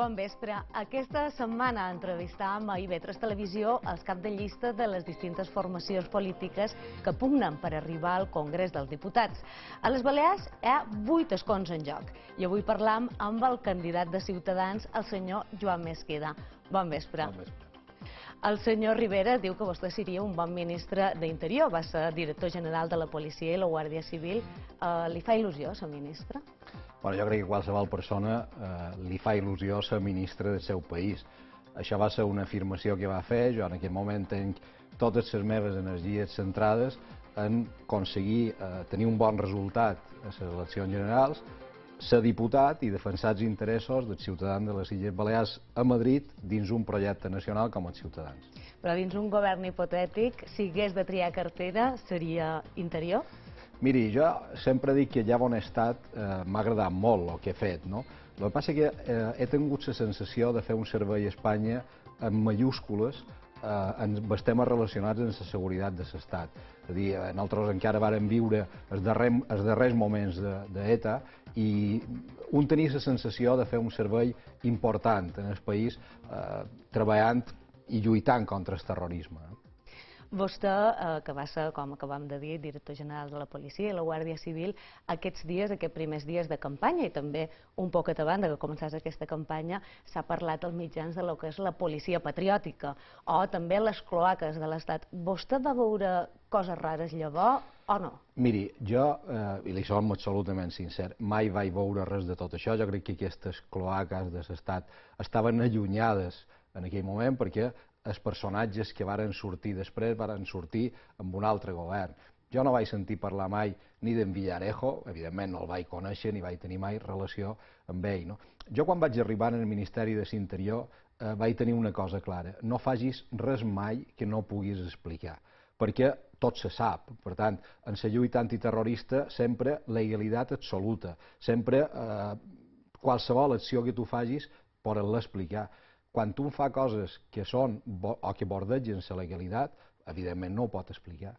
Bon vespre. Aquesta setmana entrevistàvem a IB3 Televisió els cap de llista de les distintes formacions polítiques que pugnen per arribar al Congrés dels Diputats. A les Balears hi ha vuit escons en joc i avui parlam amb el candidat de Ciutadans, el senyor Joan Mesqueda. Bon vespre. Bon vespre. El senyor Rivera diu que vostè seria un bon ministre d'Interior, va ser director general de la Policia i la Guàrdia Civil. Eh, li fa il·lusió, ser ministre? Bueno, jo crec que qualsevol persona eh, li fa il·lusió ser ministre del seu país. Això va ser una afirmació que va fer, jo en aquest moment tenc totes les meves energies centrades en aconseguir eh, tenir un bon resultat a les eleccions generals, ser diputat i defensar els interessos dels ciutadans de les Illes Balears a Madrid dins un projecte nacional com els ciutadans. Però dins un govern hipotètic, si hagués de triar cartera, seria interior? Miri, jo sempre dic que allà on he estat eh, m'ha agradat molt el que he fet, no? El que passa és que eh, he tingut la sensació de fer un servei a Espanya amb mayúscules eh, ens, temes relacionats amb la seguretat de l'Estat. És a dir, eh, nosaltres encara vàrem viure els, els darrers moments d'ETA de, i un tenia la sensació de fer un servei important en el país eh, treballant i lluitant contra el terrorisme. Vostè, eh, que va ser, com acabam de dir, director general de la policia i la Guàrdia Civil, aquests dies, aquests primers dies de campanya i també un poc abans que començàs aquesta campanya, s'ha parlat als mitjans de lo que és la policia patriòtica o també les cloaques de l'Estat. Vostè va veure coses rares llavors o no? Miri, jo, eh, i li som absolutament sincer, mai vaig veure res de tot això. Jo crec que aquestes cloaques de l'Estat estaven allunyades en aquell moment perquè els personatges que varen sortir després varen sortir amb un altre govern. Jo no vaig sentir parlar mai ni d'en Villarejo, evidentment no el vaig conèixer ni vaig tenir mai relació amb ell. No? Jo quan vaig arribar al Ministeri de l'Interior eh, vaig tenir una cosa clara, no facis res mai que no puguis explicar, perquè tot se sap. Per tant, en la lluita antiterrorista sempre legalitat absoluta, sempre eh, qualsevol acció que tu facis poden l'explicar. explicar quan tu fa coses que són o que bordegen la legalitat, evidentment no ho pot explicar.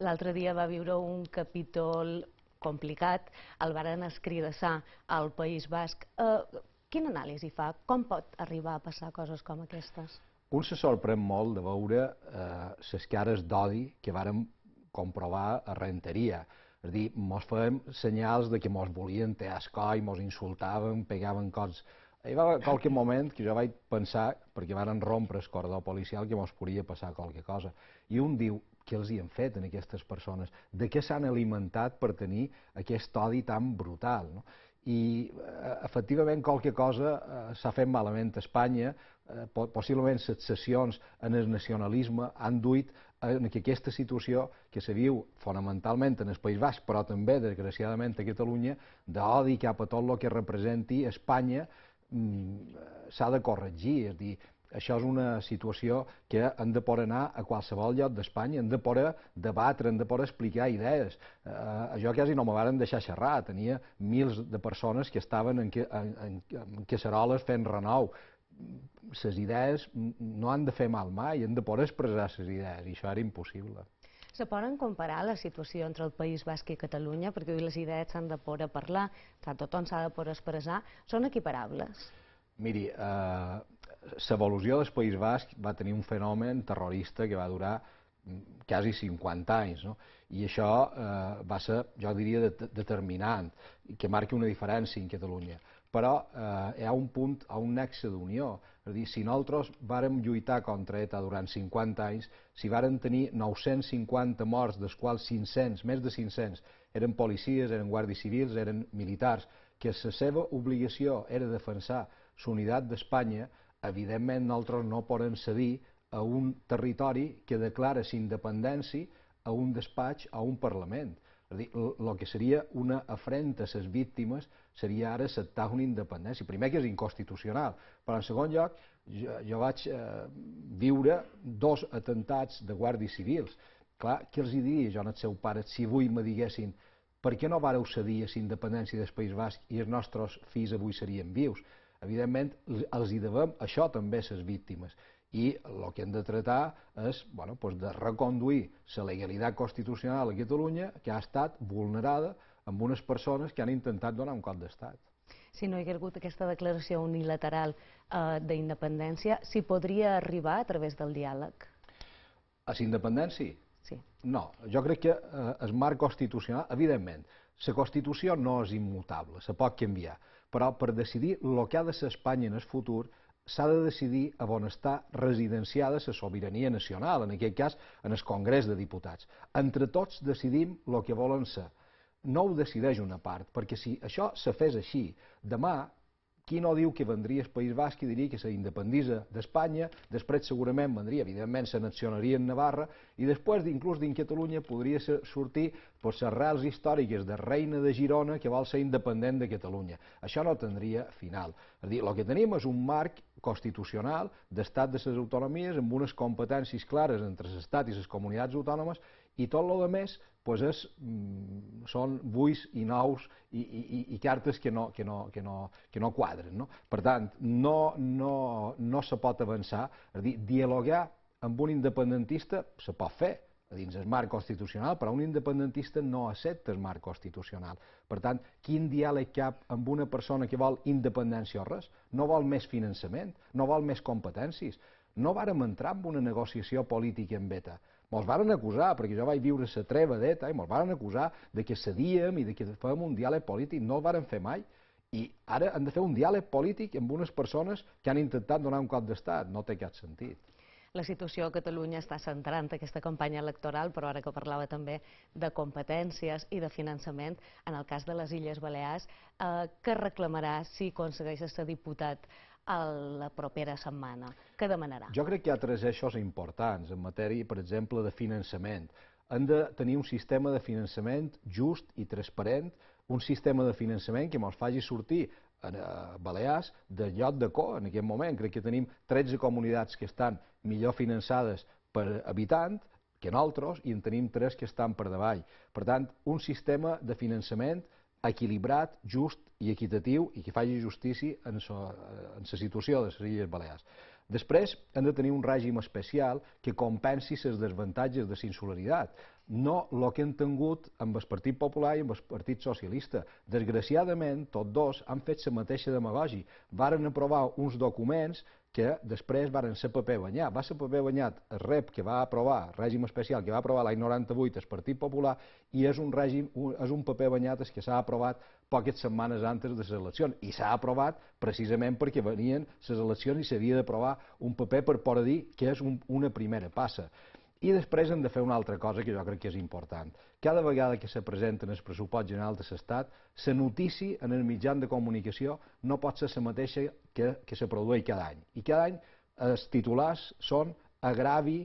L'altre dia va viure un capítol complicat, el varen escridassar al País Basc. Eh, quina anàlisi fa? Com pot arribar a passar coses com aquestes? Un se sorprèn molt de veure les eh, cares d'odi que varen comprovar a Renteria. És a dir, mos fèiem senyals de que mos volien té escoi, mos insultaven, pegaven cots hi va haver qualque moment que jo vaig pensar, perquè varen rompre el cordó policial, que mos podia passar qualque cosa. I un diu, què els hi han fet en aquestes persones? De què s'han alimentat per tenir aquest odi tan brutal? No? i eh, efectivament qualque cosa eh, s'ha fet malament a Espanya, eh, possiblement les cessions en el nacionalisme han duit en que aquesta situació que se viu fonamentalment en el País Basc, però també, desgraciadament, a Catalunya, d'odi cap a tot el que representi Espanya, Mm, s'ha de corregir, és dir, això és una situació que hem de poder anar a qualsevol lloc d'Espanya, hem de poder debatre, hem de poder explicar idees. Eh, jo quasi no me varen deixar xerrar, tenia mils de persones que estaven en, que, en, en caceroles fent renou. Les idees no han de fer mal mai, hem de poder expressar les idees, i això era impossible. Se poden comparar la situació entre el País Basc i Catalunya, perquè les idees s'han de poder parlar, tothom s'ha de poder expressar, són equiparables? Miri, l'evolució eh, del País Basc va tenir un fenomen terrorista que va durar mm, quasi 50 anys, no? i això eh, va ser, jo diria, determinant, que marca una diferència en Catalunya però eh, hi ha un punt, a un nexe d'unió. És a dir, si nosaltres vàrem lluitar contra ETA durant 50 anys, si vàrem tenir 950 morts, dels quals 500, més de 500, eren policies, eren guàrdies civils, eren militars, que la seva obligació era defensar la unitat d'Espanya, evidentment nosaltres no podem cedir a un territori que declara la independència a un despatx, a un Parlament. És a dir, el que seria una afrenta a les víctimes seria ara acceptar una independència. Primer, que és inconstitucional, però en segon lloc, jo, jo vaig eh, viure dos atentats de guàrdies civils. Clar, què els hi diria jo al seu pare si avui me diguessin per què no vareu cedir a la independència del País Basc i els nostres fills avui serien vius? Evidentment, els hi devem això també a les víctimes i lo que hem de tratar és bueno, pues doncs de reconduir la legalitat constitucional a Catalunya que ha estat vulnerada amb unes persones que han intentat donar un cop d'estat. Si no hi hagués hagut aquesta declaració unilateral eh, d'independència, s'hi podria arribar a través del diàleg? A la independència? Sí. No, jo crec que eh, el marc constitucional, evidentment, la Constitució no és immutable, se pot canviar, però per decidir el que ha de ser Espanya en el futur s'ha de decidir a on està residenciada la sobirania nacional, en aquest cas en el Congrés de Diputats. Entre tots decidim el que volen ser. No ho decideix una part, perquè si això se fes així, demà qui no diu que vendria el País Basc i diria que s'independitza d'Espanya, després segurament vendria, evidentment, se nacionaria en Navarra, i després, inclús dins Catalunya, podria sortir per les arrels històriques de reina de Girona que vol ser independent de Catalunya. Això no tindria final. És a dir, el que tenim és un marc constitucional d'estat de les autonomies amb unes competències clares entre l'Estat i les comunitats autònomes i tot lo demés pues és, mm, són buis i nous i, i, i cartes que no, que, no, que, no, que no quadren. No? Per tant, no, no, no se pot avançar, és a dir, dialogar amb un independentista se pot fer, dins el marc constitucional, però un independentista no accepta el marc constitucional. Per tant, quin diàleg cap amb una persona que vol independència o res? No vol més finançament, no vol més competències, no vàrem entrar en una negociació política amb ETA. Mos varen acusar, perquè jo vaig viure la treva d'ETA, i mos varen acusar de que cedíem i de que fèiem un diàleg polític, no el varen fer mai, i ara han de fer un diàleg polític amb unes persones que han intentat donar un cop d'estat, no té cap sentit. La situació a Catalunya està centrant aquesta campanya electoral, però ara que parlava també de competències i de finançament, en el cas de les Illes Balears, eh, què reclamarà si aconsegueix ser diputat a la propera setmana. Què demanarà? Jo crec que hi ha tres eixos importants en matèria, per exemple, de finançament. Hem de tenir un sistema de finançament just i transparent, un sistema de finançament que ens faci sortir a eh, Balears de lloc de co en aquest moment. Crec que tenim 13 comunitats que estan millor finançades per habitant que nosaltres i en tenim tres que estan per davall. Per tant, un sistema de finançament equilibrat, just i equitatiu i que faci justícia en la situació de les Illes Balears. Després, hem de tenir un règim especial que compensi les desavantatges de la insularitat no el que han tingut amb el Partit Popular i amb el Partit Socialista. Desgraciadament, tots dos han fet la mateixa demagogi. Varen aprovar uns documents que després varen ser paper banyat. Va ser paper banyat el REP que va aprovar, règim especial que va aprovar l'any 98 el Partit Popular i és un, règim, un, és un paper banyat que s'ha aprovat poques setmanes antes de les eleccions. I s'ha aprovat precisament perquè venien les eleccions i s'havia d'aprovar un paper per por a dir que és un, una primera passa. I després hem de fer una altra cosa que jo crec que és important. Cada vegada que se presenten els pressupost general de l'Estat, la notícia en el mitjà de comunicació no pot ser la mateixa que, que se produeix cada any. I cada any els titulars són agravi,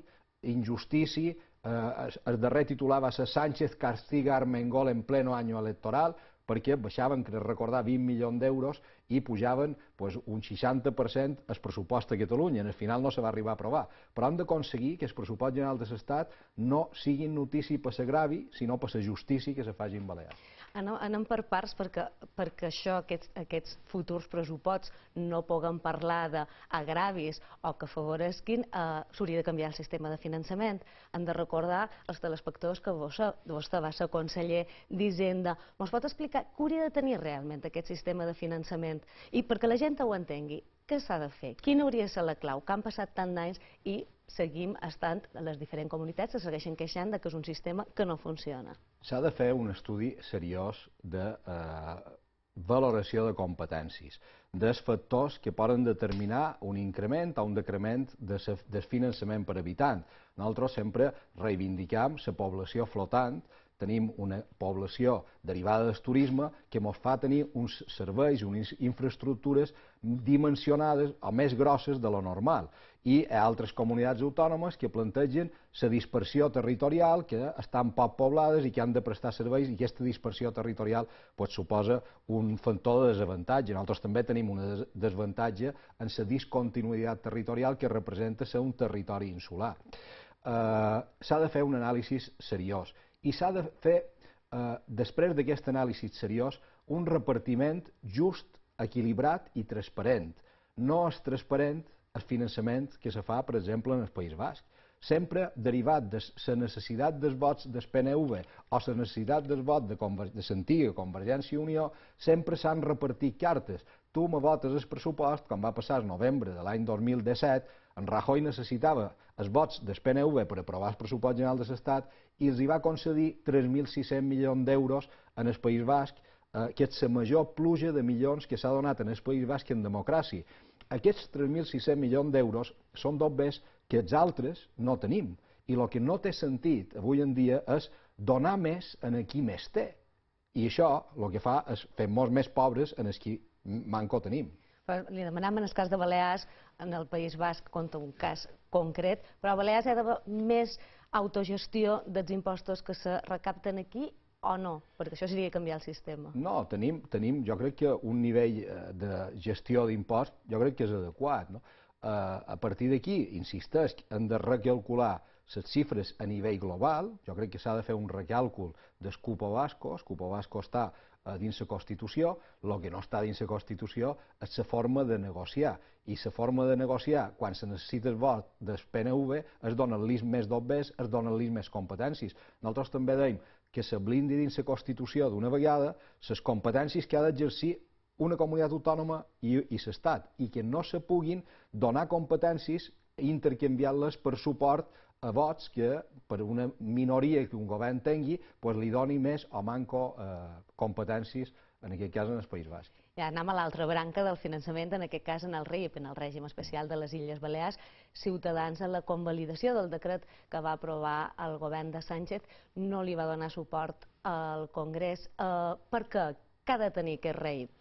injustici, eh, el darrer titular va ser Sánchez castiga Armengol en pleno any electoral, perquè baixaven, crec recordar, 20 milions d'euros i pujaven pues, doncs, un 60% el pressupost a Catalunya. En el final no se va arribar a aprovar. Però hem d'aconseguir que el pressupost general de l'Estat no sigui notícia per la gravi, sinó per la justícia que se faci en Balears. Anem, anem per parts perquè, perquè això, aquests, aquests futurs pressupots no puguen parlar d'agravis o que favoresquin, eh, s'hauria de canviar el sistema de finançament. Han de recordar els telespectadors que vostè, vostè va ser conseller d'Hisenda. Ens pot explicar què hauria de tenir realment aquest sistema de finançament? I perquè la gent ho entengui, què s'ha de fer? Quina hauria de ser la clau? Que han passat tant d'anys i seguim estant, les diferents comunitats que segueixen queixant de que és un sistema que no funciona. S'ha de fer un estudi seriós de eh, valoració de competències, dels factors que poden determinar un increment o un decrement de del finançament per habitant. Nosaltres sempre reivindiquem la població flotant, tenim una població derivada del turisme que ens fa tenir uns serveis, unes infraestructures dimensionades o més grosses de la normal. I hi ha altres comunitats autònomes que plantegen la dispersió territorial, que estan poc poblades i que han de prestar serveis, i aquesta dispersió territorial pues, suposa un factor de desavantatge. Nosaltres també tenim un desavantatge en la discontinuïtat territorial que representa ser un territori insular. Eh, S'ha de fer un anàlisi seriós i s'ha de fer, eh, després d'aquest anàlisi seriós, un repartiment just, equilibrat i transparent. No és transparent el finançament que se fa, per exemple, en el País Basc. Sempre derivat de la necessitat dels vots del PNV o la necessitat dels vots de, Conver de Sentia, Convergència i Unió, sempre s'han repartit cartes. Tu me votes el pressupost, com va passar el novembre de l'any 2017, en Rajoy necessitava els vots del PNV per aprovar el pressupost general de l'Estat i els hi va concedir 3.600 milions d'euros en el País Basc, eh, que és la major pluja de milions que s'ha donat en el País Basc en democràcia. Aquests 3.600 milions d'euros són dos bés que els altres no tenim. I el que no té sentit avui en dia és donar més en qui més té. I això el que fa és fer molts més pobres en els qui manco tenim li demanaven el cas de Balears, en el País Basc compta un cas concret, però a Balears hi ha d'haver més autogestió dels impostos que se recapten aquí o no? Perquè això seria canviar el sistema. No, tenim, tenim jo crec que un nivell eh, de gestió d'impost, jo crec que és adequat. No? Eh, a partir d'aquí, insistes, hem de recalcular les xifres a nivell global, jo crec que s'ha de fer un recàlcul d'escupa basco, bascos, basco està dins la Constitució, el que no està dins la Constitució és la forma de negociar, i la forma de negociar, quan se necessita el vot del PNV, es donen l'IS més dobbers, es donen l'IS més competències. Nosaltres també deim que se blindi dins la Constitució d'una vegada les competències que ha d'exercir una comunitat autònoma i, i l'Estat, i que no se puguin donar competències intercanviant-les per suport a vots que per una minoria que un govern tingui pues, li doni més o manco eh, competències, en aquest cas en el País Basc. Ja anem a l'altra branca del finançament, en aquest cas en el RIP, en el règim especial de les Illes Balears, Ciutadans en la convalidació del decret que va aprovar el govern de Sánchez no li va donar suport al Congrés. Eh, per què? Què ha de tenir aquest RIP?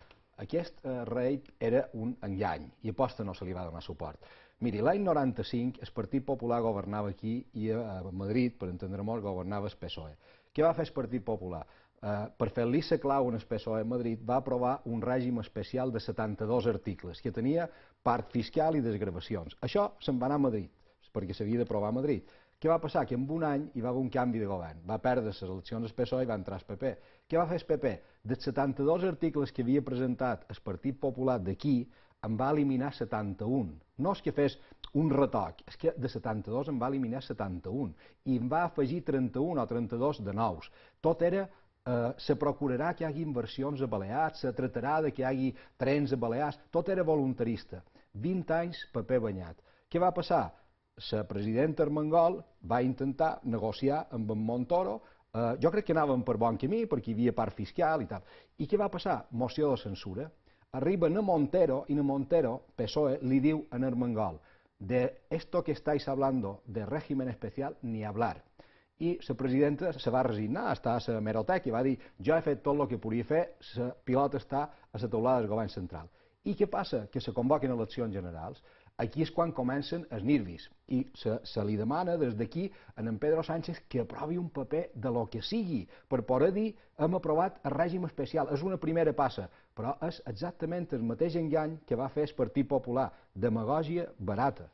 Aquest eh, RIP era un engany i aposta no se li va donar suport. Miri, l'any 95 el Partit Popular governava aquí i eh, a Madrid, per entendre molt, governava el PSOE. Què va fer el Partit Popular? Eh, per fer l'issa clau en el PSOE a Madrid, va aprovar un règim especial de 72 articles, que tenia part fiscal i desgravacions. Això se'n va anar a Madrid, perquè s'havia d'aprovar a Madrid. Què va passar? Que en un any hi va haver un canvi de govern. Va perdre les eleccions el PSOE i va entrar al PP. Què va fer el PP? Dels 72 articles que havia presentat el Partit Popular d'aquí, en va eliminar 71. No és que fes un retoc, és que de 72 en va eliminar 71 i en va afegir 31 o 32 de nous. Tot era eh, se procurarà que hi hagi inversions a Balears, se tratarà de que hi hagi trens a Balears, tot era voluntarista. 20 anys paper banyat. Què va passar? La presidenta Armengol va intentar negociar amb en Montoro, eh, jo crec que anàvem per bon camí perquè hi havia part fiscal i tal. I què va passar? Moció de censura arriba en Montero i en Montero, PSOE, li diu a Armengol, de esto que estáis hablando de régimen especial, ni hablar. I la presidenta se va resignar, està a la meroteca i va dir jo he fet tot el que podia fer, la pilota està a la taulada del govern central. I què passa? Que se convoquen eleccions generals, Aquí és quan comencen els nervis i se, se li demana des d'aquí a en Pedro Sánchez que aprovi un paper de lo que sigui per poder dir hem aprovat el règim especial. És una primera passa, però és exactament el mateix engany que va fer el Partit Popular, demagògia barata.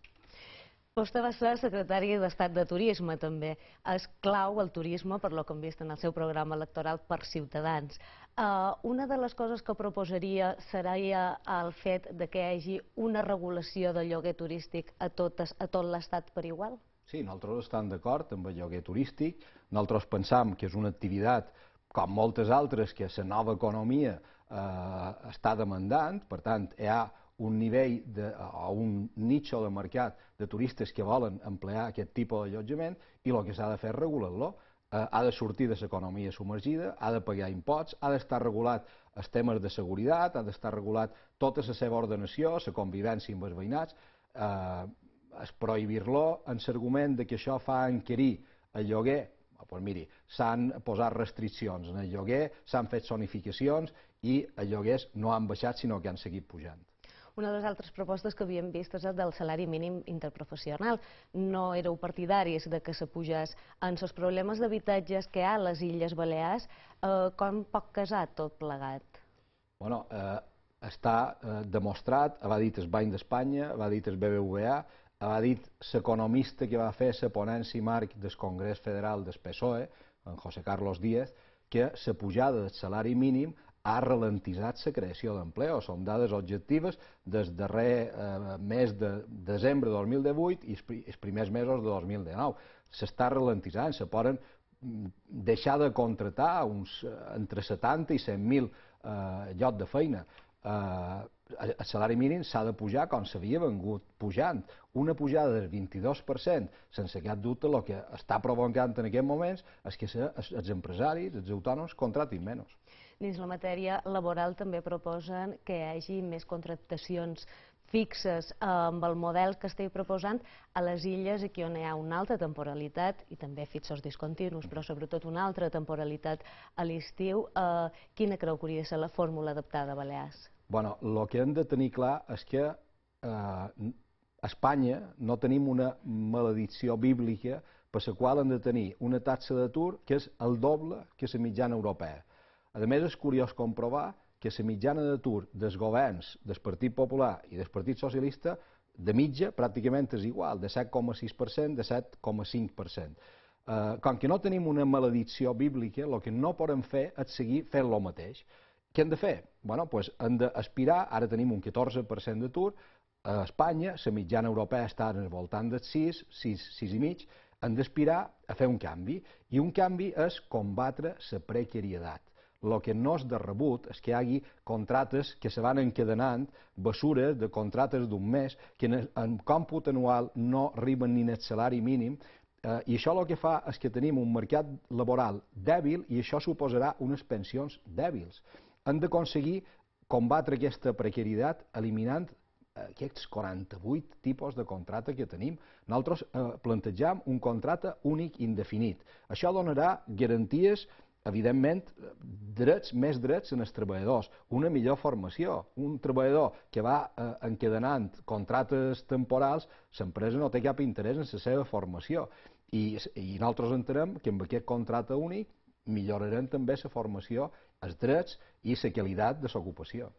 Vostè va ser secretari d'Estat de Turisme, també. És clau el turisme, per lo que hem vist en el seu programa electoral, per Ciutadans. Eh, una de les coses que proposaria seria el fet de que hi hagi una regulació del lloguer turístic a, totes, a tot l'Estat per igual? Sí, nosaltres estem d'acord amb el lloguer turístic. Nosaltres pensam que és una activitat, com moltes altres, que la nova economia eh, està demandant. Per tant, hi ha un nivell de, o un nitxo de mercat de turistes que volen emplear aquest tipus d'allotjament i el que s'ha de fer és regular-lo. Eh, ha de sortir de l'economia submergida, ha de pagar impots, ha d'estar regulat els temes de seguretat, ha d'estar regulat tota la seva ordenació, la convivència amb els veïnats, eh, es prohibir-lo en l'argument de que això fa enquerir el lloguer ah, doncs miri, s'han posat restriccions en el lloguer, s'han fet zonificacions i els lloguers no han baixat sinó que han seguit pujant. Una de les altres propostes que havíem vist és el del salari mínim interprofessional. No éreu partidaris de que s'apujés en els problemes d'habitatges que hi ha a les Illes Balears. Eh, com pot casar tot plegat? Bueno, eh, està eh, demostrat, l'ha dit el Bany d'Espanya, l'ha dit el BBVA, l'ha dit l'economista que va fer la ponència i marc del Congrés Federal del PSOE, en José Carlos Díez, que la pujada del salari mínim ha ralentitzat la creació d'empleo. Són dades objectives des darrer eh, mes de desembre de 2018 i els primers mesos de 2019. S'està ralentitzant, se poden mm, deixar de contratar uns, eh, entre 70 i 100.000 eh, llocs de feina. Eh, el salari mínim s'ha de pujar com s'havia vengut pujant. Una pujada del 22%, sense cap dubte, el que està provocant en aquests moments és que els empresaris, els autònoms, contratin menys dins la matèria laboral també proposen que hi hagi més contractacions fixes amb el model que esteu proposant a les illes aquí on hi ha una alta temporalitat i també fixos discontinus, però sobretot una altra temporalitat a l'estiu. Eh, quina creu que hauria de ser la fórmula adaptada a Balears? Bueno, el que hem de tenir clar és que eh, a Espanya no tenim una maledicció bíblica per la qual hem de tenir una taxa d'atur que és el doble que la mitjana europea. A més, és curiós comprovar que la mitjana d'atur dels governs del Partit Popular i del Partit Socialista de mitja pràcticament és igual, de 7,6%, de 7,5%. Eh, com que no tenim una maledicció bíblica, el que no podem fer és seguir fent lo mateix. Què hem de fer? Bueno, pues, hem d'aspirar, ara tenim un 14% d'atur, a Espanya, la mitjana europea està al voltant de 6, 6, 6 i mig, hem d'aspirar a fer un canvi, i un canvi és combatre la precarietat. El que no és de rebut és que hi hagi contrates que se van encadenant, bessures de contrates d'un mes, que en, en còmput anual no arriben ni el salari mínim, eh, i això el que fa és que tenim un mercat laboral dèbil i això suposarà unes pensions dèbils. Hem d'aconseguir combatre aquesta precarietat eliminant eh, aquests 48 tipus de contracte que tenim, nosaltres eh, un contracte únic indefinit. Això donarà garanties evidentment, drets, més drets en els treballadors, una millor formació. Un treballador que va eh, encadenant contractes temporals, l'empresa no té cap interès en la seva formació. I, i nosaltres entenem que amb aquest contracte únic millorarem també la formació, els drets i la qualitat de l'ocupació.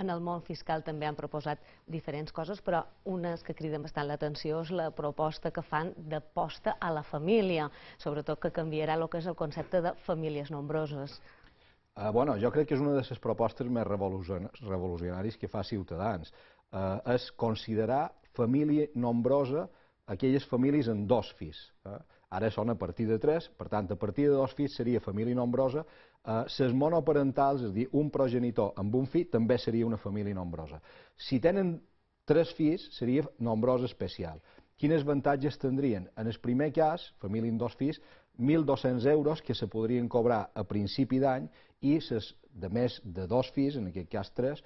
En el món fiscal també han proposat diferents coses, però unes que criden bastant l'atenció és la proposta que fan de posta a la família, sobretot que canviarà el que és el concepte de famílies nombroses. Eh, bueno, jo crec que és una de les propostes més revolucionàries que fa Ciutadans. Eh, és considerar família nombrosa aquelles famílies amb dos fills. Eh? Ara són a partir de tres, per tant, a partir de dos fills seria família nombrosa les eh, monoparentals, és a dir, un progenitor amb un fill, també seria una família nombrosa. Si tenen tres fills, seria nombrosa especial. Quines avantatges tindrien? En el primer cas, família amb dos fills, 1.200 euros que se podrien cobrar a principi d'any i ses, de més de dos fills, en aquest cas tres,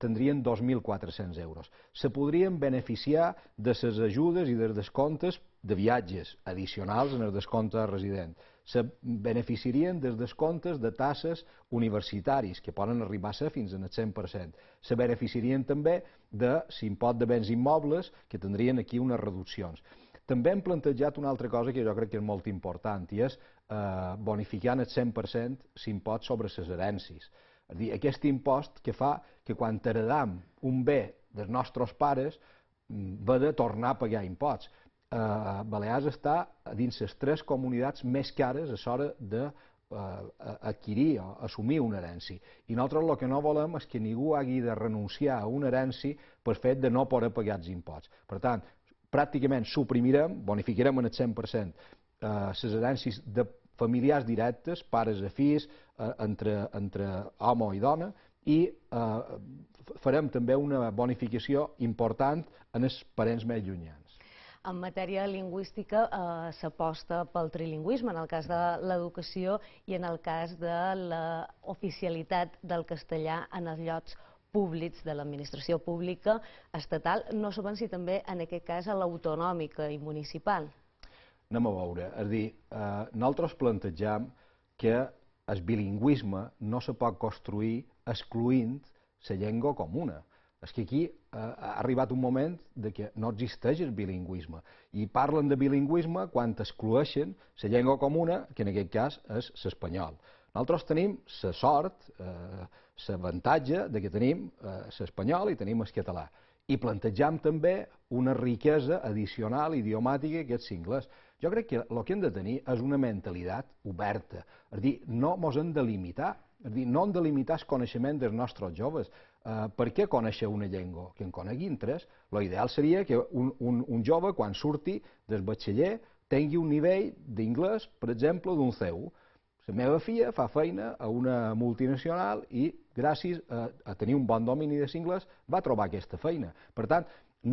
tindrien 2.400 euros. Se podrien beneficiar de les ajudes i dels descomptes de viatges addicionals en el descompte resident se beneficiarien dels descomptes de tasses universitaris, que poden arribar a ser fins al 100%. Se beneficiarien també de s'impot de béns immobles, que tindrien aquí unes reduccions. També hem plantejat una altra cosa que jo crec que és molt important, i és eh, bonificar en el 100% s'impot sobre les herències. És dir, aquest impost que fa que quan heredam un bé dels nostres pares, mm, va de tornar a pagar imposts eh, Balears està dins les tres comunitats més cares a l'hora de eh, adquirir o assumir una herència. I nosaltres el que no volem és que ningú hagi de renunciar a una herència per fet de no poder pagar els imposts. Per tant, pràcticament suprimirem, bonificarem en el 100% eh, les eh, herències de familiars directes, pares a fills, eh, entre, entre home i dona, i eh, farem també una bonificació important en els parents més llunyans en matèria lingüística eh, s'aposta pel trilingüisme, en el cas de l'educació i en el cas de l'oficialitat del castellà en els llocs públics de l'administració pública estatal, no saben si també en aquest cas a l'autonòmica i municipal. Anem a veure, és a dir, eh, nosaltres plantejam que el bilingüisme no se pot construir excluint la llengua comuna. És que aquí eh, ha arribat un moment de que no existeix el bilingüisme. I parlen de bilingüisme quan excloeixen la llengua comuna, que en aquest cas és l'espanyol. Nosaltres tenim la sort, eh, l'avantatge de que tenim eh, l'espanyol i tenim el català. I plantejam també una riquesa addicional idiomàtica que és l'anglès. Jo crec que el que hem de tenir és una mentalitat oberta. És a dir, no ens hem de limitar. És a dir, no hem de limitar el coneixement dels nostres joves. Eh, per què conèixer una llengua? Que en coneguin tres. L'ideal seria que un, un, un jove, quan surti del batxiller, tingui un nivell d'inglès, per exemple, d'un C1. La meva filla fa feina a una multinacional i, gràcies a, a tenir un bon domini de cingles, va trobar aquesta feina. Per tant,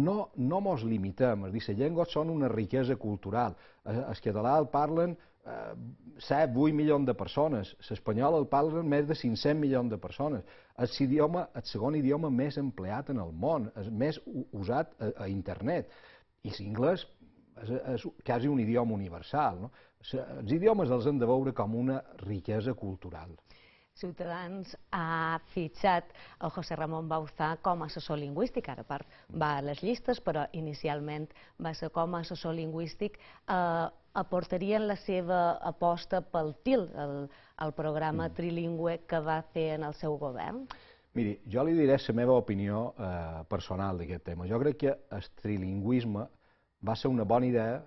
no, no mos limitem, les llengües són una riquesa cultural. Eh, els català el parlen 7, eh, 8 milions de persones. L'espanyol el parlen més de 500 milions de persones. És idioma, el segon idioma més empleat en el món, és més usat a, a internet. I l'inglès és, és quasi un idioma universal. No? Els idiomes els hem de veure com una riquesa cultural. Ciutadans ha fitxat el José Ramon Bauzà com a assessor lingüístic. Ara part va a les llistes, però inicialment va ser com a assessor lingüístic eh, aportarien la seva aposta pel TIL, el, el programa mm. trilingüe que va fer en el seu govern? Miri, jo li diré la meva opinió eh, personal d'aquest tema. Jo crec que el trilingüisme va ser una bona idea,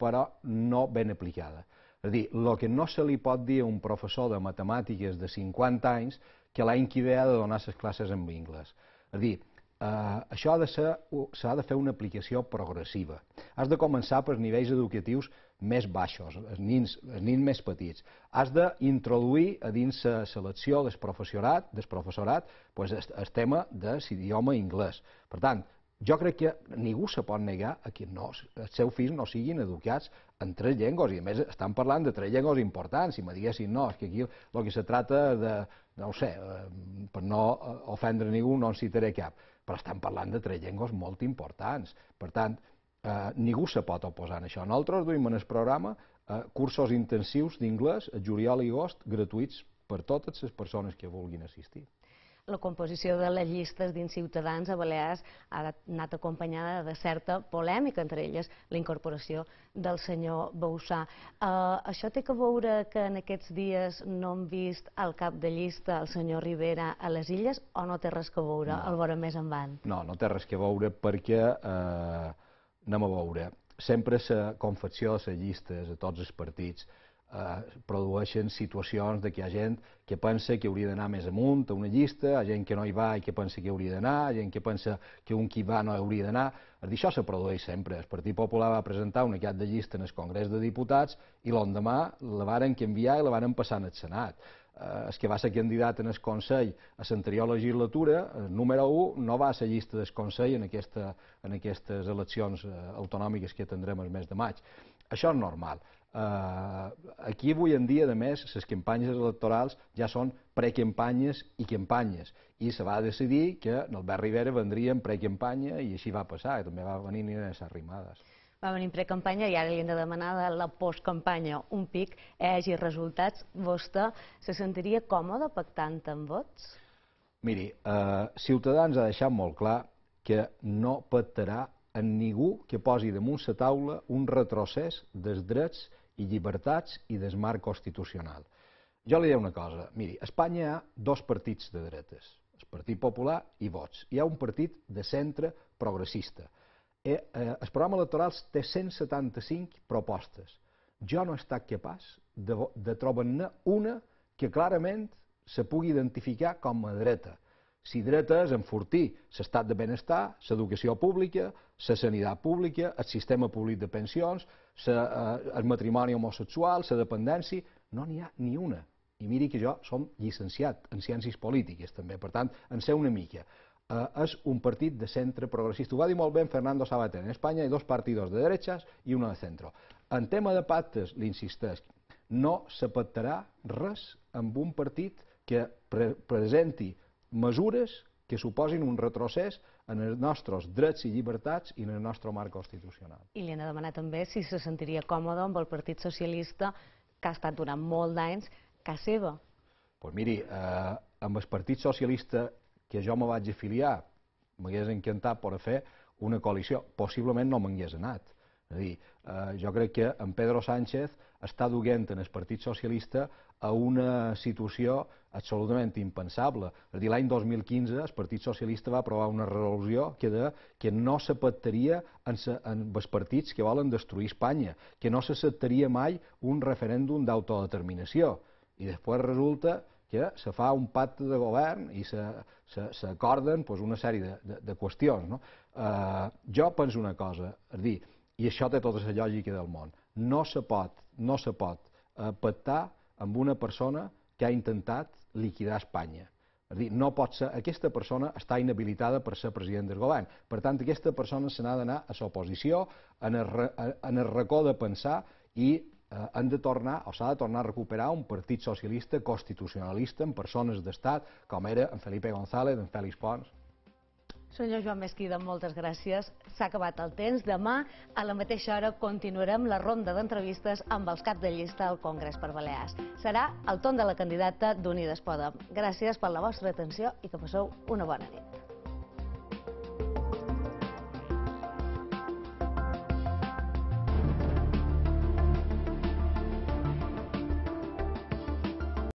però no ben aplicada. És a dir, el que no se li pot dir a un professor de matemàtiques de 50 anys que l'any que ve ha de donar les classes en anglès. És a dir, eh, això s'ha de fer una aplicació progressiva. Has de començar per nivells educatius més baixos, els nins, els nins més petits. Has d'introduir a dins la selecció del professorat, del professorat pues, el, el tema de l'idioma anglès. Per tant, jo crec que ningú se pot negar a que no, els seus fills no siguin educats en tres llengües, i a més estan parlant de tres llengües importants, si me diguessin no, és que aquí el que se trata de, no ho sé, eh, per no eh, ofendre ningú no en citaré cap, però estan parlant de tres llengües molt importants. Per tant, eh, ningú se pot oposar a això. Nosaltres duim en el programa eh, cursos intensius d'inglès juliol i agost gratuïts per totes les persones que vulguin assistir la composició de les llistes dins Ciutadans a Balears ha anat acompanyada de certa polèmica, entre elles la incorporació del senyor Boussà. Eh, això té que veure que en aquests dies no hem vist el cap de llista, el senyor Rivera, a les illes, o no té res que veure? al El més en van. No, no té res que veure perquè eh, anem a veure. Sempre la confecció de les llistes a tots els partits eh, produeixen situacions de que hi ha gent que pensa que hauria d'anar més amunt a una llista, hi ha gent que no hi va i que pensa que hauria d'anar, hi ha gent que pensa que un qui va no hauria d'anar. això se produeix sempre. El Partit Popular va presentar una cap de llista en el Congrés de Diputats i l'endemà la varen canviar i la varen passar al Senat el eh, que va ser candidat en el Consell a l'anterior legislatura, eh, número 1, no va a la llista del Consell en, aquesta, en aquestes eleccions eh, autonòmiques que tindrem el mes de maig. Això és normal. Eh, aquí avui en dia, a més, les campanyes electorals ja són precampanyes i campanyes, i se va decidir que l'Albert Rivera vendria en precampanya i així va passar, i també va venir ni les arrimades. va venir precampanya i ara li hem de demanar de la postcampanya un pic, eh, hi hagi resultats, vostè se sentiria còmode pactant amb vots? Miri, eh, Ciutadans ha deixat molt clar que no pactarà en ningú que posi damunt la taula un retrocés dels drets i llibertats i del marc constitucional. Jo li diré una cosa, miri, a Espanya hi ha dos partits de dretes, el Partit Popular i Vots. Hi ha un partit de centre progressista. Eh, eh el programa electoral té 175 propostes. Jo no he estat capaç de, de trobar-ne una que clarament se pugui identificar com a dreta. Si dreta és enfortir l'estat de benestar, l'educació pública, la sanitat pública, el sistema públic de pensions, eh, el matrimoni homosexual, la dependència... No n'hi ha ni una. I miri que jo som llicenciat en ciències polítiques també, per tant, en sé una mica. Eh, és un partit de centre progressista. Ho va dir molt ben Fernando Sabater. En Espanya hi ha dos partits de dreixes i un de centre. En tema de pactes, l'insistesc, no s'apactarà res amb un partit que presenti mesures que suposin un retrocés en els nostres drets i llibertats i en el nostre marc constitucional. I li han de demanar també si se sentiria còmode amb el Partit Socialista, que ha estat durant molt d'anys que seva. Doncs pues miri, eh, amb el Partit Socialista que jo me vaig afiliar, m'hagués encantat per fer una coalició, possiblement no m'hagués anat. És a dir, eh, jo crec que en Pedro Sánchez està duguent en el Partit Socialista a una situació absolutament impensable. És a dir, l'any 2015 el Partit Socialista va aprovar una resolució que, de, que no s'acceptaria en, en els partits que volen destruir Espanya, que no s'acceptaria mai un referèndum d'autodeterminació. I després resulta que se fa un pacte de govern i s'acorden pues, doncs, una sèrie de, de, de qüestions. No? Eh, jo penso una cosa, és dir, i això té tota la lògica del món, no se pot, no se pot eh, pactar amb una persona que ha intentat liquidar Espanya. És a dir, no pot ser, aquesta persona està inhabilitada per ser president del govern. Per tant, aquesta persona se n'ha d'anar a l'oposició, en, el, en el racó de pensar i eh, han de tornar o s'ha de tornar a recuperar un partit socialista constitucionalista amb persones d'estat com era en Felipe González, en Félix Pons. Senyor Joan Mesquida, moltes gràcies. S'ha acabat el temps. Demà, a la mateixa hora, continuarem la ronda d'entrevistes amb els caps de llista al Congrés per Balears. Serà el ton de la candidata d'Unides Podem. Gràcies per la vostra atenció i que passeu una bona nit.